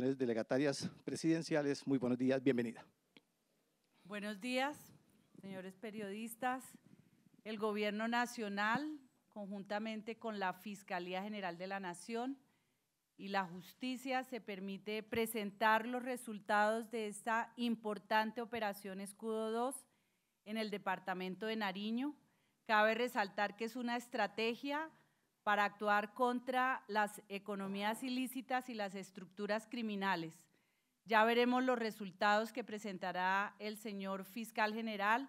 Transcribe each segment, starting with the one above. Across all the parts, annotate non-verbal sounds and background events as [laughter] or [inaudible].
delegatarias presidenciales. Muy buenos días, bienvenida. Buenos días, señores periodistas. El Gobierno Nacional, conjuntamente con la Fiscalía General de la Nación y la Justicia, se permite presentar los resultados de esta importante operación Escudo 2 en el departamento de Nariño. Cabe resaltar que es una estrategia para actuar contra las economías ilícitas y las estructuras criminales. Ya veremos los resultados que presentará el señor fiscal general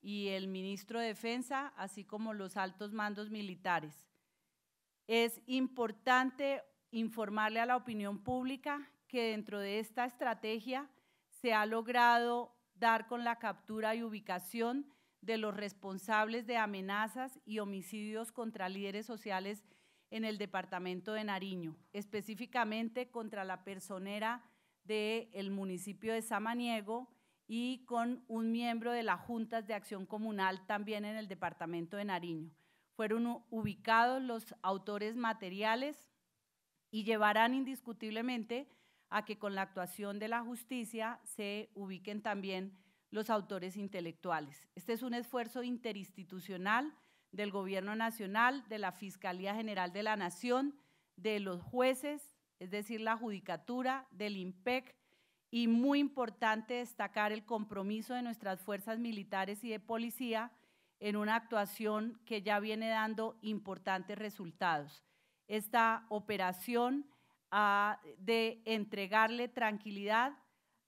y el ministro de Defensa, así como los altos mandos militares. Es importante informarle a la opinión pública que dentro de esta estrategia se ha logrado dar con la captura y ubicación de los responsables de amenazas y homicidios contra líderes sociales en el departamento de Nariño, específicamente contra la personera del municipio de Samaniego y con un miembro de las juntas de acción comunal también en el departamento de Nariño. Fueron ubicados los autores materiales y llevarán indiscutiblemente a que con la actuación de la justicia se ubiquen también los autores intelectuales. Este es un esfuerzo interinstitucional del Gobierno Nacional, de la Fiscalía General de la Nación, de los jueces, es decir, la Judicatura, del IMPEC, y muy importante destacar el compromiso de nuestras fuerzas militares y de policía en una actuación que ya viene dando importantes resultados. Esta operación ha ah, de entregarle tranquilidad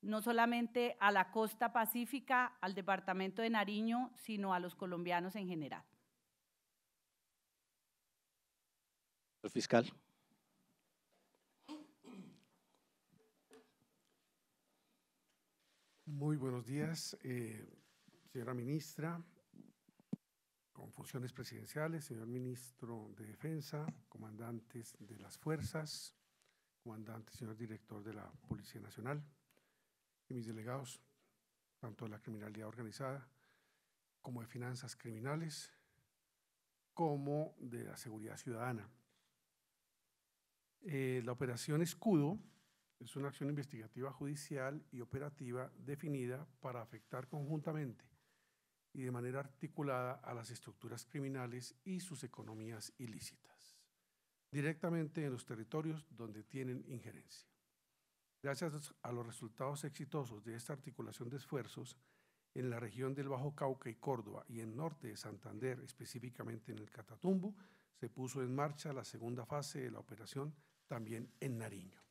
no solamente a la costa pacífica, al departamento de Nariño, sino a los colombianos en general. El fiscal. Muy buenos días, eh, señora ministra, con funciones presidenciales, señor ministro de Defensa, comandantes de las fuerzas, comandante, señor director de la Policía Nacional, mis delegados, tanto de la criminalidad organizada como de finanzas criminales, como de la seguridad ciudadana. Eh, la operación Escudo es una acción investigativa judicial y operativa definida para afectar conjuntamente y de manera articulada a las estructuras criminales y sus economías ilícitas, directamente en los territorios donde tienen injerencia. Gracias a los resultados exitosos de esta articulación de esfuerzos en la región del Bajo Cauca y Córdoba y en norte de Santander, específicamente en el Catatumbo, se puso en marcha la segunda fase de la operación también en Nariño.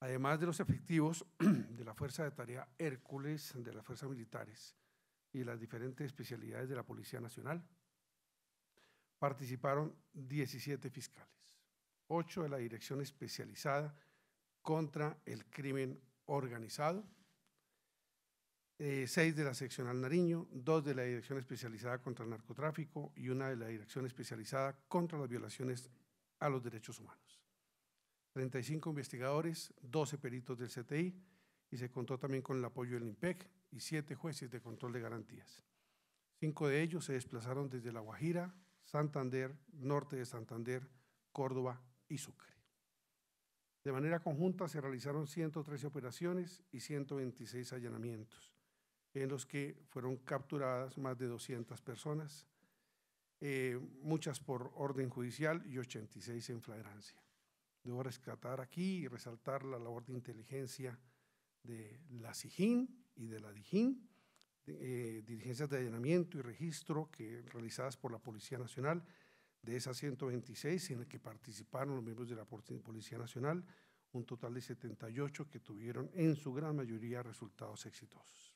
Además de los efectivos [clears throat] de la Fuerza de Tarea Hércules, de las Fuerzas Militares y las diferentes especialidades de la Policía Nacional, participaron 17 fiscales, 8 de la Dirección Especializada contra el crimen organizado. Eh, seis de la seccional Nariño, dos de la Dirección Especializada contra el Narcotráfico y una de la Dirección Especializada contra las Violaciones a los Derechos Humanos. 35 investigadores, 12 peritos del CTI y se contó también con el apoyo del IMPEC y siete jueces de control de garantías. Cinco de ellos se desplazaron desde La Guajira, Santander, norte de Santander, Córdoba y Sucre. De manera conjunta se realizaron 113 operaciones y 126 allanamientos, en los que fueron capturadas más de 200 personas, eh, muchas por orden judicial y 86 en flagrancia. Debo rescatar aquí y resaltar la labor de inteligencia de la SIGIN y de la DIJIN, dirigencias eh, de allanamiento y registro que, realizadas por la Policía Nacional de esas 126 en las que participaron los miembros de la Policía Nacional, un total de 78 que tuvieron en su gran mayoría resultados exitosos.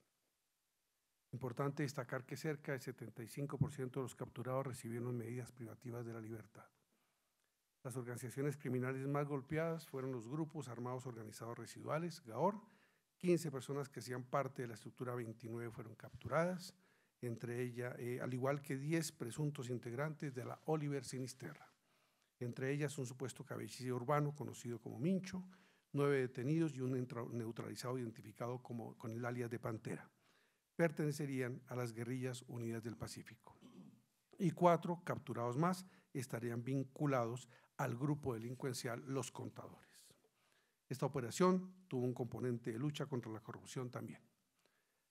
Importante destacar que cerca del 75% de los capturados recibieron medidas privativas de la libertad. Las organizaciones criminales más golpeadas fueron los grupos armados organizados residuales, GAOR, 15 personas que hacían parte de la estructura 29 fueron capturadas, entre ella, eh, al igual que 10 presuntos integrantes de la Oliver Sinisterra, entre ellas un supuesto cabecilla urbano conocido como Mincho, nueve detenidos y un neutralizado identificado como, con el alias de Pantera. Pertenecerían a las guerrillas unidas del Pacífico. Y cuatro capturados más estarían vinculados al grupo delincuencial Los Contadores. Esta operación tuvo un componente de lucha contra la corrupción también.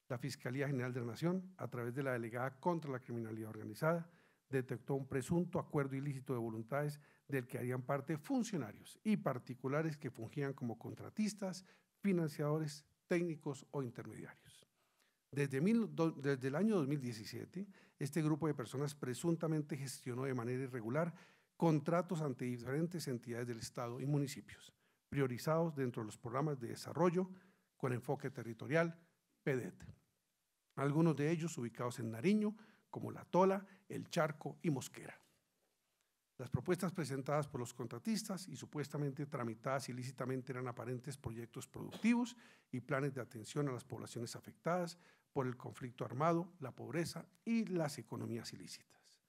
La Fiscalía General de la Nación, a través de la Delegada contra la Criminalidad Organizada, detectó un presunto acuerdo ilícito de voluntades del que harían parte funcionarios y particulares que fungían como contratistas, financiadores, técnicos o intermediarios. Desde, el año 2017, este grupo de personas presuntamente gestionó de manera irregular contratos ante diferentes entidades del Estado y municipios, priorizados dentro de los programas de desarrollo con enfoque territorial, PEDET. Algunos de ellos ubicados en Nariño, como La Tola, El Charco y Mosquera. Las propuestas presentadas por los contratistas y supuestamente tramitadas ilícitamente eran aparentes proyectos productivos y planes de atención a las poblaciones afectadas por el conflicto armado, la pobreza y las economías ilícitas.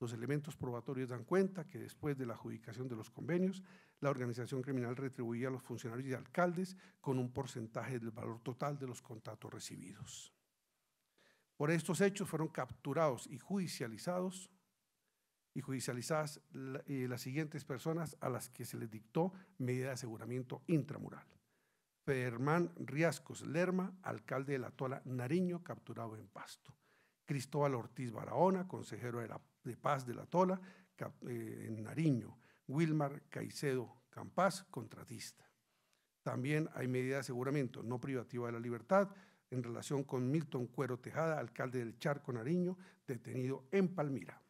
Los elementos probatorios dan cuenta que después de la adjudicación de los convenios, la organización criminal retribuía a los funcionarios y alcaldes con un porcentaje del valor total de los contratos recibidos. Por estos hechos fueron capturados y judicializados y judicializadas eh, las siguientes personas a las que se les dictó medida de aseguramiento intramural. Federman Riascos Lerma, alcalde de la Tola Nariño, capturado en Pasto. Cristóbal Ortiz Barahona, consejero de, Paz de la Tola, eh, en Nariño. Wilmar Caicedo Campás, contratista. También hay medida de aseguramiento no privativa de la libertad en relación con Milton Cuero Tejada, alcalde del Charco Nariño, detenido en Palmira.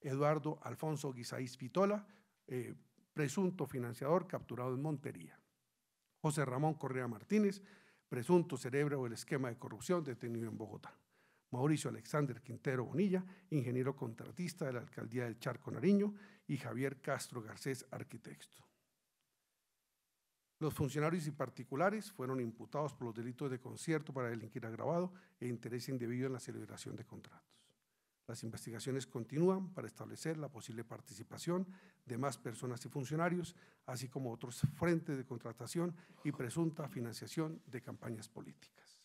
Eduardo Alfonso Guisaís Pitola, eh, presunto financiador capturado en Montería. José Ramón Correa Martínez, presunto cerebro del esquema de corrupción detenido en Bogotá. Mauricio Alexander Quintero Bonilla, ingeniero contratista de la Alcaldía del Charco Nariño y Javier Castro Garcés, arquitecto. Los funcionarios y particulares fueron imputados por los delitos de concierto para delinquir agravado e interés indebido en la celebración de contratos. Las investigaciones continúan para establecer la posible participación de más personas y funcionarios, así como otros frentes de contratación y presunta financiación de campañas políticas.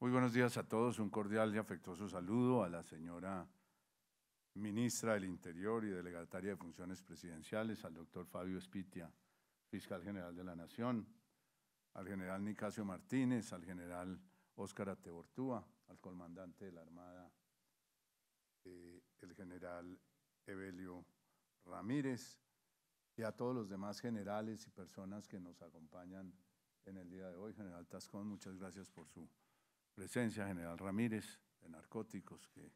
Muy buenos días a todos, un cordial y afectuoso saludo a la señora ministra del Interior y delegataria de Funciones Presidenciales, al doctor Fabio Espitia, fiscal general de la Nación, al general Nicasio Martínez, al general Óscar Atebortúa, al comandante de la Armada, eh, el general Evelio Ramírez, y a todos los demás generales y personas que nos acompañan en el día de hoy. General Tascón, muchas gracias por su presencia, general Ramírez, de Narcóticos, que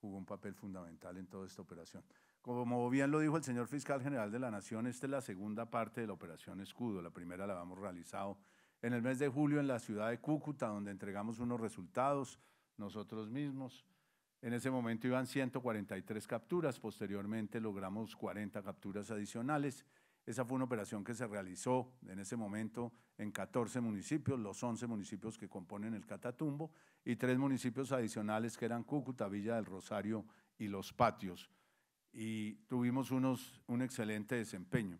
jugó un papel fundamental en toda esta operación. Como bien lo dijo el señor fiscal general de la Nación, esta es la segunda parte de la operación Escudo. La primera la habíamos realizado en el mes de julio en la ciudad de Cúcuta, donde entregamos unos resultados nosotros mismos. En ese momento iban 143 capturas, posteriormente logramos 40 capturas adicionales esa fue una operación que se realizó en ese momento en 14 municipios, los 11 municipios que componen el Catatumbo, y tres municipios adicionales que eran Cúcuta, Villa del Rosario y Los Patios. Y tuvimos unos, un excelente desempeño,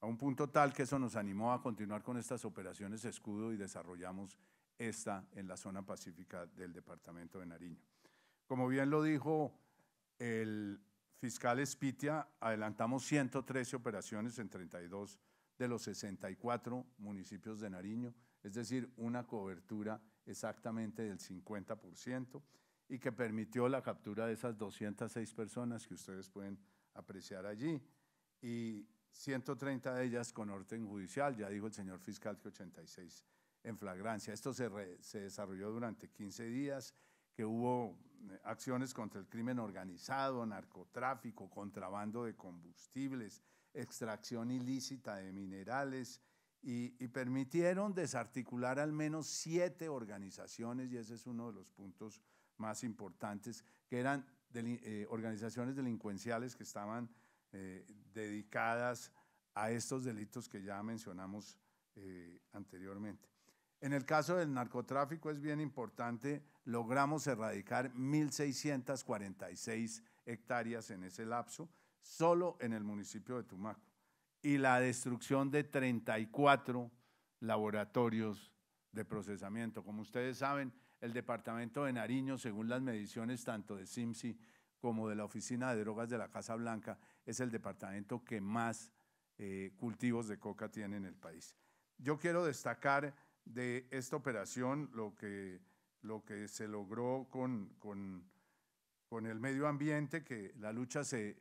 a un punto tal que eso nos animó a continuar con estas operaciones escudo y desarrollamos esta en la zona pacífica del departamento de Nariño. Como bien lo dijo el fiscal Espitia adelantamos 113 operaciones en 32 de los 64 municipios de Nariño, es decir, una cobertura exactamente del 50% y que permitió la captura de esas 206 personas que ustedes pueden apreciar allí y 130 de ellas con orden judicial, ya dijo el señor fiscal que 86 en flagrancia. Esto se, se desarrolló durante 15 días, que hubo acciones contra el crimen organizado, narcotráfico, contrabando de combustibles, extracción ilícita de minerales y, permitieron desarticular al menos siete organizaciones, y ese es uno de los puntos más importantes, que eran eh, organizaciones delincuenciales que estaban eh, dedicadas a estos delitos que ya mencionamos eh, anteriormente. En el caso del narcotráfico es bien importante, logramos erradicar 1.646 hectáreas en ese lapso, solo en el municipio de Tumaco, y la destrucción de 34 laboratorios de procesamiento. Como ustedes saben, el departamento de Nariño, según las mediciones tanto de SIMSI como de la Oficina de Drogas de la Casa Blanca, es el departamento que más eh, cultivos de coca tiene en el país. Yo quiero destacar de esta operación, lo que, lo que se logró con, el medio ambiente, que la lucha se,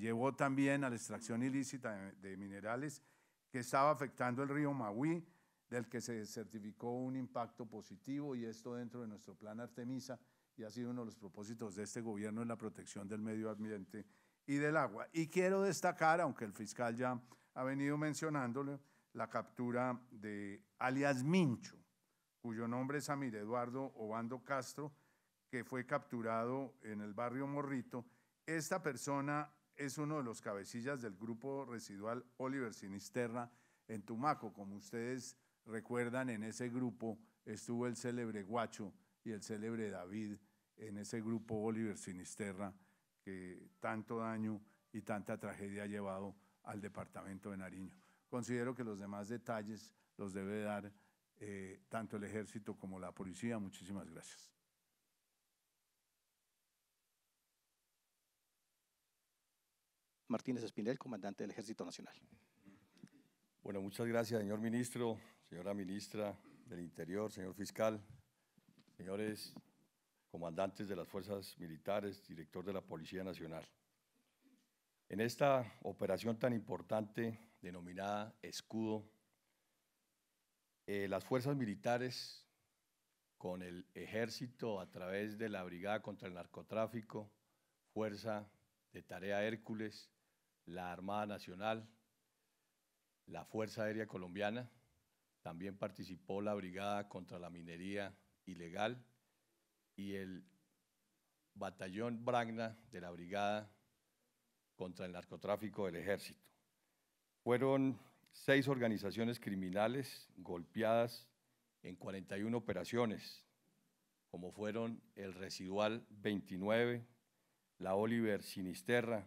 llevó también a la extracción ilícita de, minerales que estaba afectando el río Mauí, del que se certificó un impacto positivo y esto dentro de nuestro plan Artemisa y ha sido uno de los propósitos de este gobierno en la protección del medio ambiente y del agua. Y quiero destacar, aunque el fiscal ya ha venido mencionándolo, la captura de alias Mincho, cuyo nombre es Amir Eduardo Obando Castro, que fue capturado en el barrio Morrito. Esta persona es uno de los cabecillas del grupo residual Oliver Sinisterra en Tumaco. Como ustedes recuerdan, en ese grupo estuvo el célebre Guacho y el célebre David, en ese grupo Oliver Sinisterra, que tanto daño y tanta tragedia ha llevado al departamento de Nariño. Considero que los demás detalles los debe dar eh, tanto el ejército como la policía. Muchísimas gracias. Martínez Espinel, comandante del Ejército Nacional. Bueno, muchas gracias, señor ministro, señora ministra del Interior, señor fiscal, señores comandantes de las fuerzas militares, director de la Policía Nacional. En esta operación tan importante denominada escudo, eh, las fuerzas militares con el ejército a través de la Brigada contra el Narcotráfico, Fuerza de Tarea Hércules, la Armada Nacional, la Fuerza Aérea Colombiana, también participó la Brigada contra la Minería Ilegal y el Batallón Bragna de la Brigada contra el narcotráfico del ejército. Fueron seis organizaciones criminales golpeadas en 41 operaciones, como fueron el Residual 29, la Oliver Sinisterra,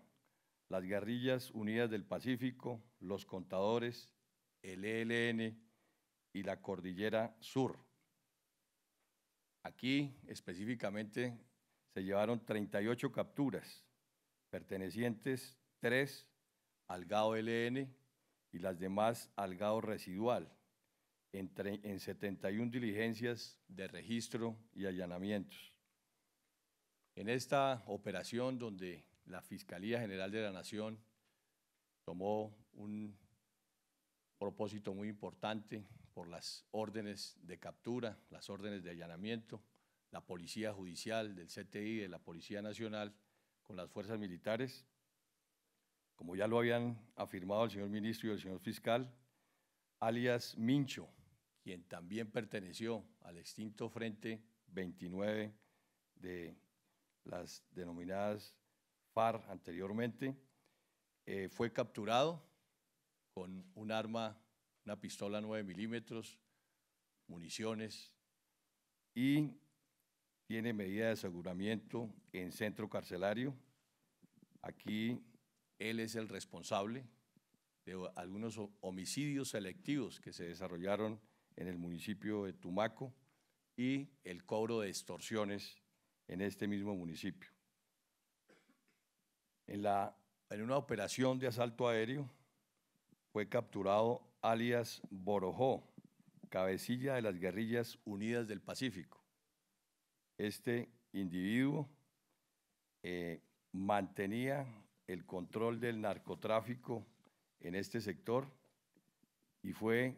las Guerrillas Unidas del Pacífico, los Contadores, el ELN y la Cordillera Sur. Aquí específicamente se llevaron 38 capturas, pertenecientes tres al GAO LN y las demás al GAO residual, en 71 diligencias de registro y allanamientos. En esta operación donde la Fiscalía General de la Nación tomó un propósito muy importante por las órdenes de captura, las órdenes de allanamiento, la Policía Judicial del CTI, de la Policía Nacional, con las fuerzas militares. Como ya lo habían afirmado el señor ministro y el señor fiscal, alias Mincho, quien también perteneció al extinto Frente 29 de las denominadas FAR anteriormente, eh, fue capturado con un arma, una pistola 9 milímetros, municiones y tiene medida de aseguramiento en centro carcelario. Aquí él es el responsable de algunos homicidios selectivos que se desarrollaron en el municipio de Tumaco y el cobro de extorsiones en este mismo municipio. En, en una operación de asalto aéreo fue capturado alias Borojó, cabecilla de las guerrillas unidas del Pacífico este individuo eh, mantenía el control del narcotráfico en este sector y fue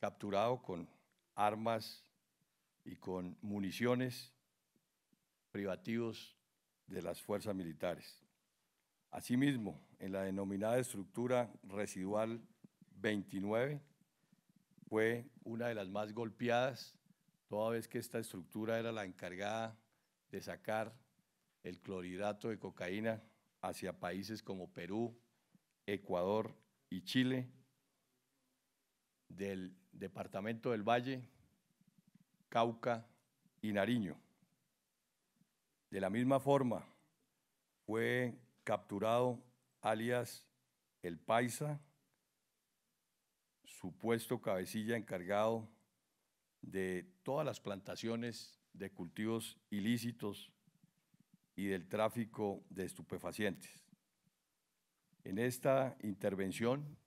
capturado con armas y con municiones privativos de las fuerzas militares. Asimismo, en la denominada estructura residual 29 fue una de las más golpeadas toda vez que esta estructura era la encargada de sacar el clorhidrato de cocaína hacia países como Perú, Ecuador y Chile, del Departamento del Valle, Cauca y Nariño. De la misma forma, fue capturado alias El Paisa, supuesto cabecilla encargado de todas las plantaciones de cultivos ilícitos y del tráfico de estupefacientes. En esta intervención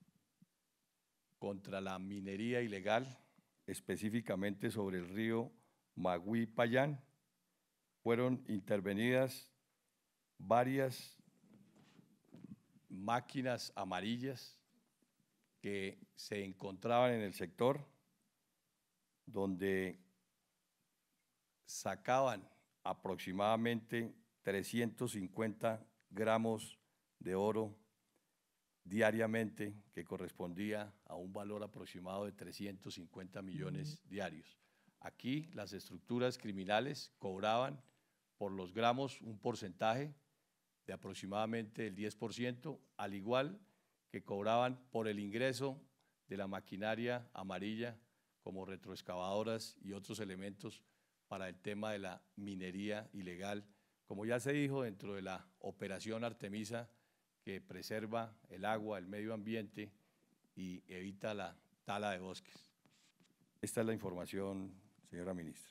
contra la minería ilegal, específicamente sobre el río Magui Payán, fueron intervenidas varias máquinas amarillas que se encontraban en el sector donde sacaban aproximadamente 350 gramos de oro diariamente, que correspondía a un valor aproximado de 350 millones diarios. Aquí las estructuras criminales cobraban por los gramos un porcentaje de aproximadamente el 10%, al igual que cobraban por el ingreso de la maquinaria amarilla como retroexcavadoras y otros elementos para el tema de la minería ilegal. Como ya se dijo, dentro de la operación Artemisa, que preserva el agua, el medio ambiente y evita la tala de bosques. Esta es la información, señora ministra.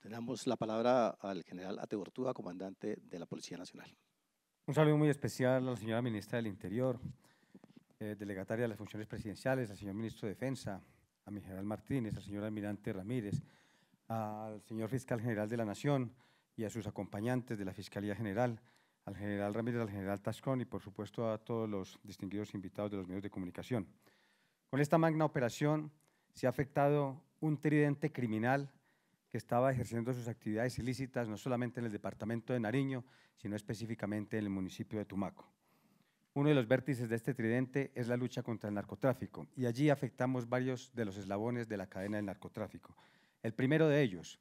Tenemos la palabra al general Atebortúa, comandante de la Policía Nacional. Un saludo muy especial a la señora ministra del Interior, eh, delegataria de las funciones presidenciales, al señor ministro de Defensa, a mi general Martínez, al señor almirante Ramírez, al señor fiscal general de la Nación y a sus acompañantes de la Fiscalía General, al general Ramírez, al general Tascón y, por supuesto, a todos los distinguidos invitados de los medios de comunicación. Con esta magna operación se ha afectado un tridente criminal que estaba ejerciendo sus actividades ilícitas no solamente en el departamento de Nariño, sino específicamente en el municipio de Tumaco. Uno de los vértices de este tridente es la lucha contra el narcotráfico y allí afectamos varios de los eslabones de la cadena del narcotráfico. El primero de ellos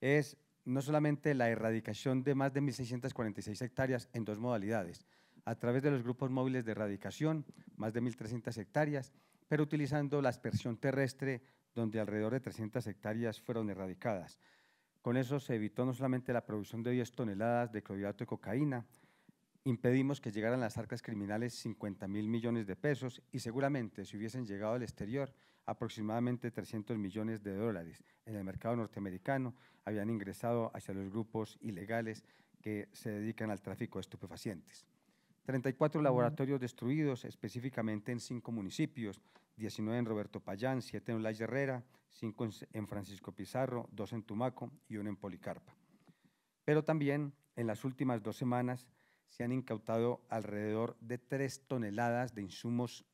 es no solamente la erradicación de más de 1.646 hectáreas en dos modalidades, a través de los grupos móviles de erradicación, más de 1.300 hectáreas, pero utilizando la aspersión terrestre, donde alrededor de 300 hectáreas fueron erradicadas. Con eso se evitó no solamente la producción de 10 toneladas de clorhidrato de cocaína, impedimos que llegaran las arcas criminales 50 mil millones de pesos y seguramente si hubiesen llegado al exterior aproximadamente 300 millones de dólares en el mercado norteamericano habían ingresado hacia los grupos ilegales que se dedican al tráfico de estupefacientes. 34 laboratorios destruidos, específicamente en 5 municipios, 19 en Roberto Payán, 7 en La Herrera, 5 en Francisco Pizarro, 2 en Tumaco y 1 en Policarpa. Pero también en las últimas dos semanas se han incautado alrededor de 3 toneladas de insumos,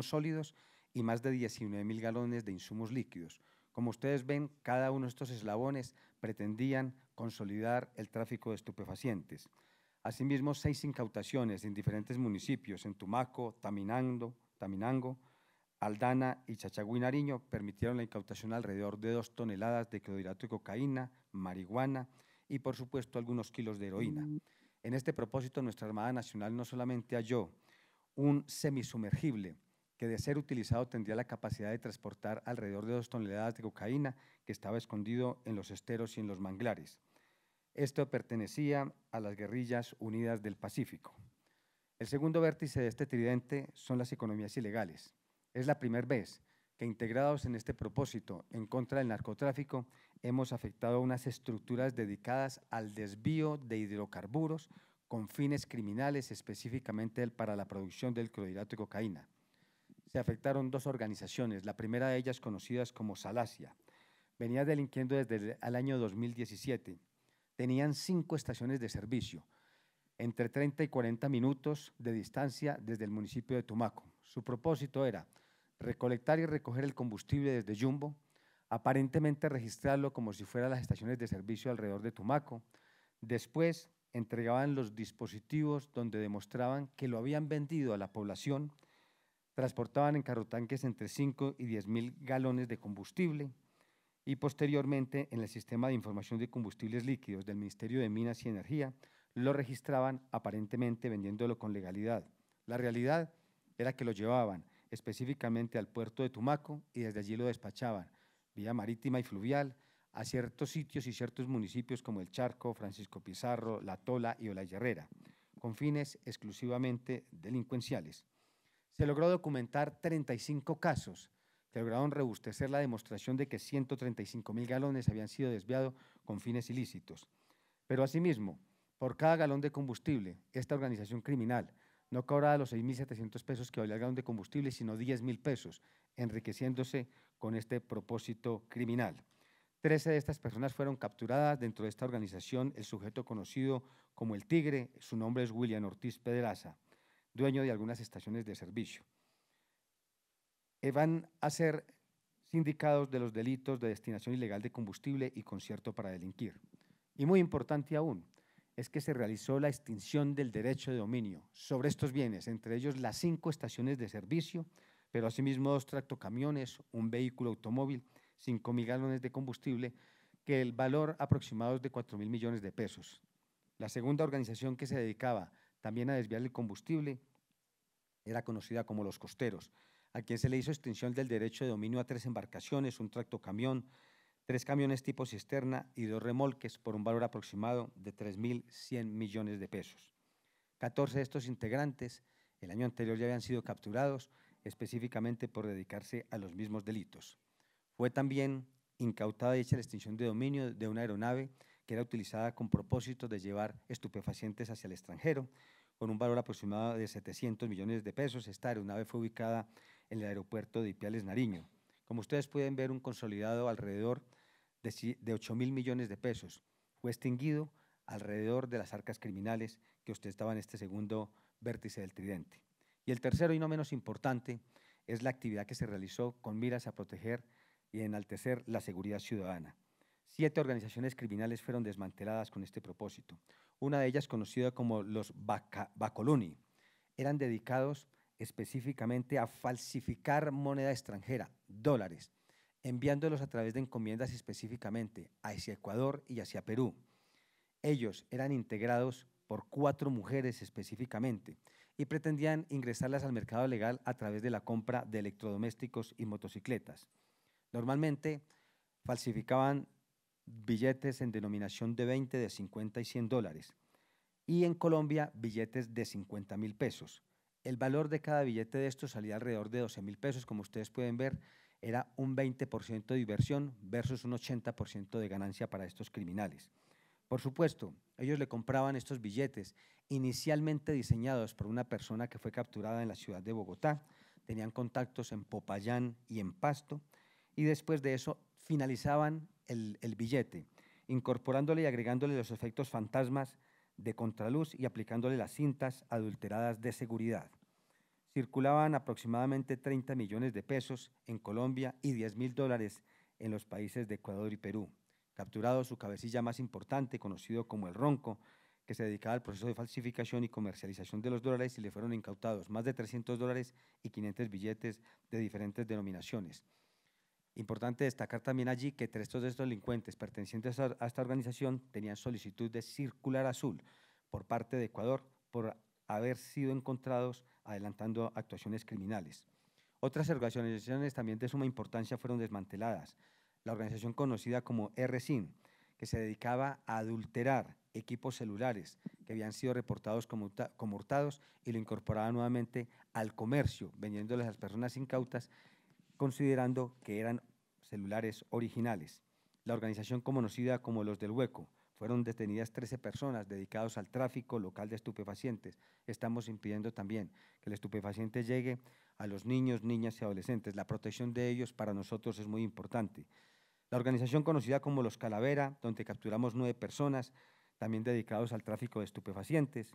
sólidos y más de 19.000 mil galones de insumos líquidos. Como ustedes ven, cada uno de estos eslabones pretendían consolidar el tráfico de estupefacientes. Asimismo, seis incautaciones en diferentes municipios, en Tumaco, Taminando, Taminango, Aldana y Chachagüí permitieron la incautación alrededor de 2 toneladas de clorhidrato y cocaína, marihuana y, por supuesto, algunos kilos de heroína. En este propósito, nuestra Armada Nacional no solamente halló un semisumergible, que de ser utilizado tendría la capacidad de transportar alrededor de dos toneladas de cocaína que estaba escondido en los esteros y en los manglares. Esto pertenecía a las guerrillas unidas del Pacífico. El segundo vértice de este tridente son las economías ilegales. Es la primera vez que integrados en este propósito en contra del narcotráfico, hemos afectado a unas estructuras dedicadas al desvío de hidrocarburos con fines criminales, específicamente para la producción del clorhidrato de cocaína. Se afectaron dos organizaciones, la primera de ellas conocidas como Salacia. Venía delinquiendo desde el año 2017. Tenían cinco estaciones de servicio, entre 30 y 40 minutos de distancia desde el municipio de Tumaco. Su propósito era recolectar y recoger el combustible desde Jumbo, aparentemente registrarlo como si fueran las estaciones de servicio alrededor de Tumaco. Después entregaban los dispositivos donde demostraban que lo habían vendido a la población, transportaban en carrotanques entre 5 y 10 mil galones de combustible y posteriormente en el sistema de información de combustibles líquidos del Ministerio de Minas y Energía lo registraban aparentemente vendiéndolo con legalidad. La realidad era que lo llevaban específicamente al puerto de Tumaco, y desde allí lo despachaban, vía marítima y fluvial, a ciertos sitios y ciertos municipios como El Charco, Francisco Pizarro, La Tola y herrera con fines exclusivamente delincuenciales. Se logró documentar 35 casos que lograron rebustecer la demostración de que 135 mil galones habían sido desviados con fines ilícitos. Pero asimismo, por cada galón de combustible, esta organización criminal no cobraba los 6.700 pesos que valía de combustible, sino 10.000 pesos, enriqueciéndose con este propósito criminal. Trece de estas personas fueron capturadas dentro de esta organización, el sujeto conocido como el Tigre, su nombre es William Ortiz Pedraza, dueño de algunas estaciones de servicio. Eh, van a ser sindicados de los delitos de destinación ilegal de combustible y concierto para delinquir. Y muy importante aún, es que se realizó la extinción del derecho de dominio sobre estos bienes, entre ellos las cinco estaciones de servicio, pero asimismo dos tractocamiones, un vehículo automóvil, 5 mil galones de combustible, que el valor aproximado es de 4 mil millones de pesos. La segunda organización que se dedicaba también a desviar el combustible era conocida como los costeros, a quien se le hizo extinción del derecho de dominio a tres embarcaciones, un tractocamión, tres camiones tipo cisterna y dos remolques por un valor aproximado de 3.100 millones de pesos. 14 de estos integrantes el año anterior ya habían sido capturados específicamente por dedicarse a los mismos delitos. Fue también incautada y hecha la extinción de dominio de una aeronave que era utilizada con propósito de llevar estupefacientes hacia el extranjero, con un valor aproximado de 700 millones de pesos. Esta aeronave fue ubicada en el aeropuerto de Ipiales, Nariño. Como ustedes pueden ver, un consolidado alrededor de 8 mil millones de pesos. Fue extinguido alrededor de las arcas criminales que ostentaban este segundo vértice del tridente. Y el tercero y no menos importante es la actividad que se realizó con miras a proteger y enaltecer la seguridad ciudadana. Siete organizaciones criminales fueron desmanteladas con este propósito. Una de ellas conocida como los Bacoluni. Eran dedicados específicamente a falsificar moneda extranjera, dólares, enviándolos a través de encomiendas específicamente hacia Ecuador y hacia Perú. Ellos eran integrados por cuatro mujeres específicamente y pretendían ingresarlas al mercado legal a través de la compra de electrodomésticos y motocicletas. Normalmente falsificaban billetes en denominación de 20, de 50 y 100 dólares y en Colombia billetes de 50 mil pesos. El valor de cada billete de estos salía alrededor de 12 mil pesos, como ustedes pueden ver, era un 20% de diversión versus un 80% de ganancia para estos criminales. Por supuesto, ellos le compraban estos billetes inicialmente diseñados por una persona que fue capturada en la ciudad de Bogotá, tenían contactos en Popayán y en Pasto, y después de eso finalizaban el, el billete, incorporándole y agregándole los efectos fantasmas de contraluz y aplicándole las cintas adulteradas de seguridad circulaban aproximadamente 30 millones de pesos en Colombia y 10 mil dólares en los países de Ecuador y Perú. Capturado su cabecilla más importante, conocido como el Ronco, que se dedicaba al proceso de falsificación y comercialización de los dólares y le fueron incautados más de 300 dólares y 500 billetes de diferentes denominaciones. Importante destacar también allí que tres de estos delincuentes pertenecientes a esta organización tenían solicitud de circular azul por parte de Ecuador por haber sido encontrados adelantando actuaciones criminales. Otras organizaciones también de suma importancia fueron desmanteladas. La organización conocida como sin que se dedicaba a adulterar equipos celulares que habían sido reportados como, como hurtados y lo incorporaba nuevamente al comercio, vendiéndoles a las personas incautas, considerando que eran celulares originales. La organización conocida como los del hueco, fueron detenidas 13 personas dedicadas al tráfico local de estupefacientes. Estamos impidiendo también que el estupefaciente llegue a los niños, niñas y adolescentes. La protección de ellos para nosotros es muy importante. La organización conocida como Los Calavera, donde capturamos nueve personas, también dedicados al tráfico de estupefacientes.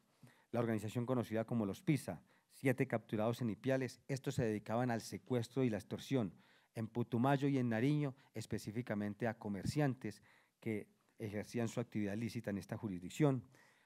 La organización conocida como Los Pisa, siete capturados en Ipiales, estos se dedicaban al secuestro y la extorsión. En Putumayo y en Nariño, específicamente a comerciantes que ejercían su actividad lícita en esta jurisdicción.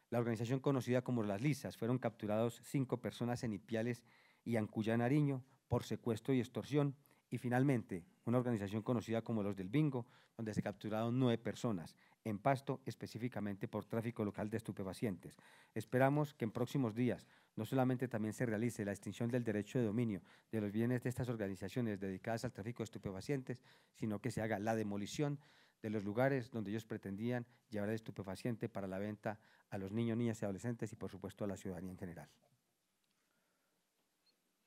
La organización conocida como Las Lisas fueron capturados cinco personas en Ipiales y Ancuya, Nariño, por secuestro y extorsión. Y finalmente, una organización conocida como Los del Bingo, donde se capturaron nueve personas, en Pasto específicamente por tráfico local de estupefacientes. Esperamos que en próximos días no solamente también se realice la extinción del derecho de dominio de los bienes de estas organizaciones dedicadas al tráfico de estupefacientes, sino que se haga la demolición de los lugares donde ellos pretendían llevar el estupefaciente para la venta a los niños, niñas y adolescentes y, por supuesto, a la ciudadanía en general.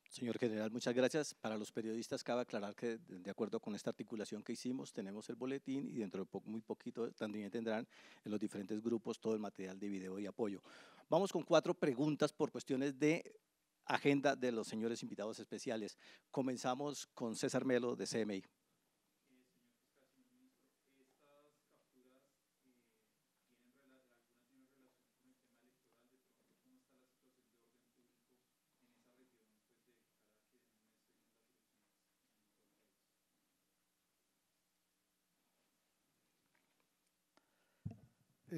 Señor General, muchas gracias. Para los periodistas cabe aclarar que de acuerdo con esta articulación que hicimos, tenemos el boletín y dentro de muy poquito también tendrán en los diferentes grupos todo el material de video y apoyo. Vamos con cuatro preguntas por cuestiones de agenda de los señores invitados especiales. Comenzamos con César Melo de CMI.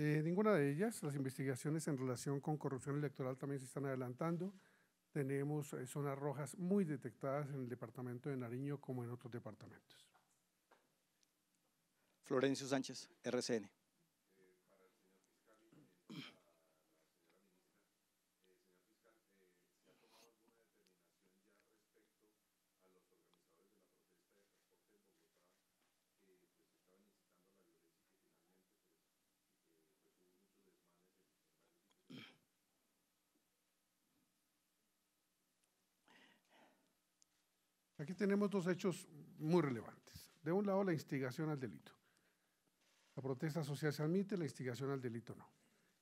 Eh, ninguna de ellas. Las investigaciones en relación con corrupción electoral también se están adelantando. Tenemos eh, zonas rojas muy detectadas en el departamento de Nariño como en otros departamentos. Florencio Sánchez, RCN. Aquí tenemos dos hechos muy relevantes. De un lado, la instigación al delito. La protesta social se admite, la instigación al delito no.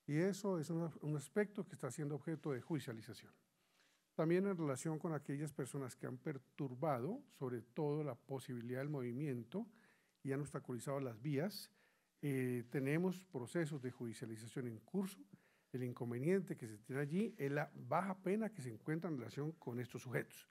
Y eso es un, aspecto que está siendo objeto de judicialización. También en relación con aquellas personas que han perturbado, sobre todo, la posibilidad del movimiento y han obstaculizado las vías, eh, tenemos procesos de judicialización en curso. El inconveniente que se tiene allí es la baja pena que se encuentra en relación con estos sujetos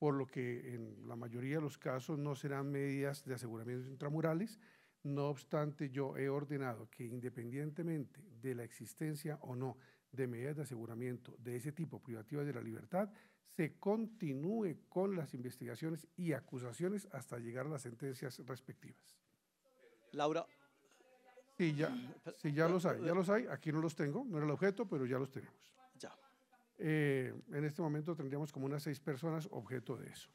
por lo que en la mayoría de los casos no serán medidas de aseguramiento intramurales. No obstante, yo he ordenado que independientemente de la existencia o no de medidas de aseguramiento de ese tipo privativas de la libertad, se continúe con las investigaciones y acusaciones hasta llegar a las sentencias respectivas. Laura. Sí, ya, sí, ya los hay, ya los hay. Aquí no los tengo, no era el objeto, pero ya los tenemos. Eh, en este momento tendríamos como unas seis personas objeto de eso.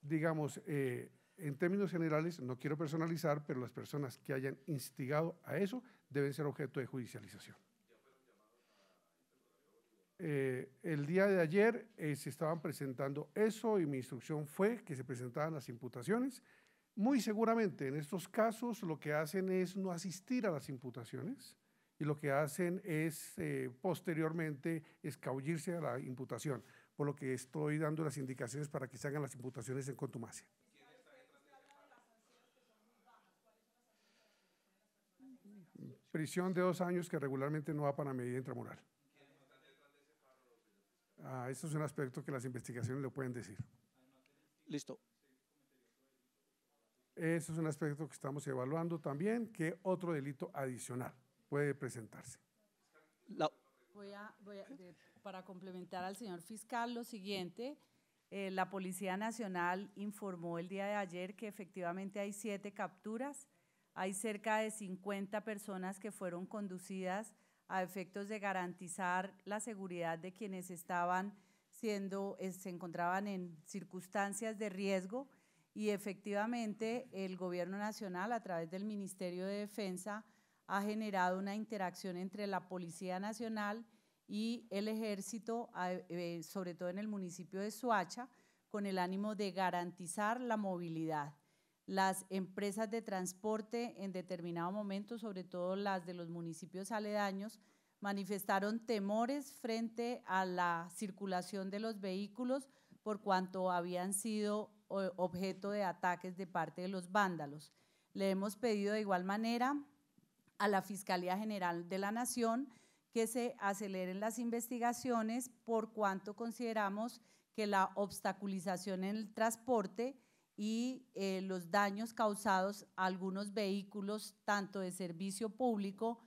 Digamos, eh, en términos generales, no quiero personalizar, pero las personas que hayan instigado a eso deben ser objeto de judicialización. Eh, el día de ayer se estaban presentando eso y mi instrucción fue que se presentaran las imputaciones. Muy seguramente en estos casos lo que hacen es no asistir a las imputaciones y lo que hacen es eh, posteriormente escabullirse a la imputación, por lo que estoy dando las indicaciones para que se hagan las imputaciones en contumacia. Prisión de dos años que regularmente no va para medida intramural. Ah, eso es un aspecto que las investigaciones le pueden decir. Listo. Eso es un aspecto que estamos evaluando también, que otro delito adicional puede presentarse. para complementar al señor fiscal lo siguiente. Eh, la Policía Nacional informó el día de ayer que efectivamente hay siete capturas, hay cerca de 50 personas que fueron conducidas a efectos de garantizar la seguridad de quienes estaban siendo, eh, se encontraban en circunstancias de riesgo y efectivamente el Gobierno Nacional a través del Ministerio de Defensa ha generado una interacción entre la Policía Nacional y el Ejército, eh, sobre todo en el municipio de Suacha, con el ánimo de garantizar la movilidad. Las empresas de transporte en determinado momento, sobre todo las de los municipios aledaños, manifestaron temores frente a la circulación de los vehículos por cuanto habían sido eh, objeto de ataques de parte de los vándalos. Le hemos pedido de igual manera a la Fiscalía General de la Nación que se aceleren las investigaciones por cuanto consideramos que la obstaculización en el transporte y eh, los daños causados a algunos vehículos, tanto de servicio público,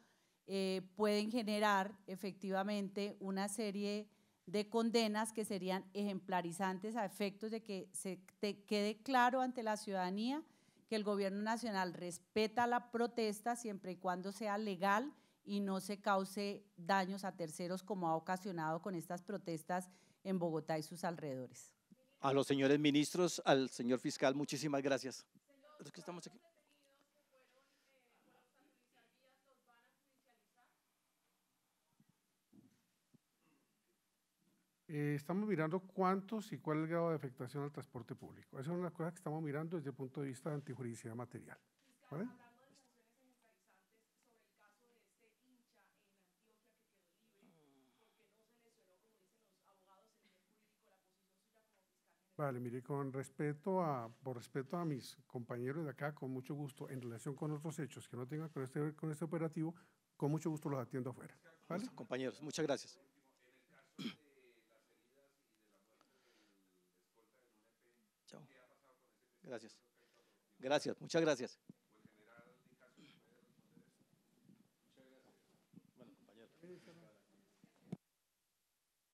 eh, pueden generar efectivamente una serie de condenas que serían ejemplarizantes a efectos de que se quede claro ante la ciudadanía que el gobierno nacional respeta la protesta siempre y cuando sea legal y no se cause daños a terceros como ha ocasionado con estas protestas en Bogotá y sus alrededores. A los señores ministros, al señor fiscal, muchísimas gracias. Eh, estamos mirando cuántos y cuál es el grado de afectación al transporte público. Esa es una cosa que estamos mirando desde el punto de vista de antijuridicidad material. ¿vale? Este vale, mire, con respeto a, por respeto a mis compañeros de acá, con mucho gusto, en relación con otros hechos que no tengan que ver con este, con este operativo, con mucho gusto los atiendo afuera. ¿vale? Compañeros, muchas gracias. Gracias. muchas gracias.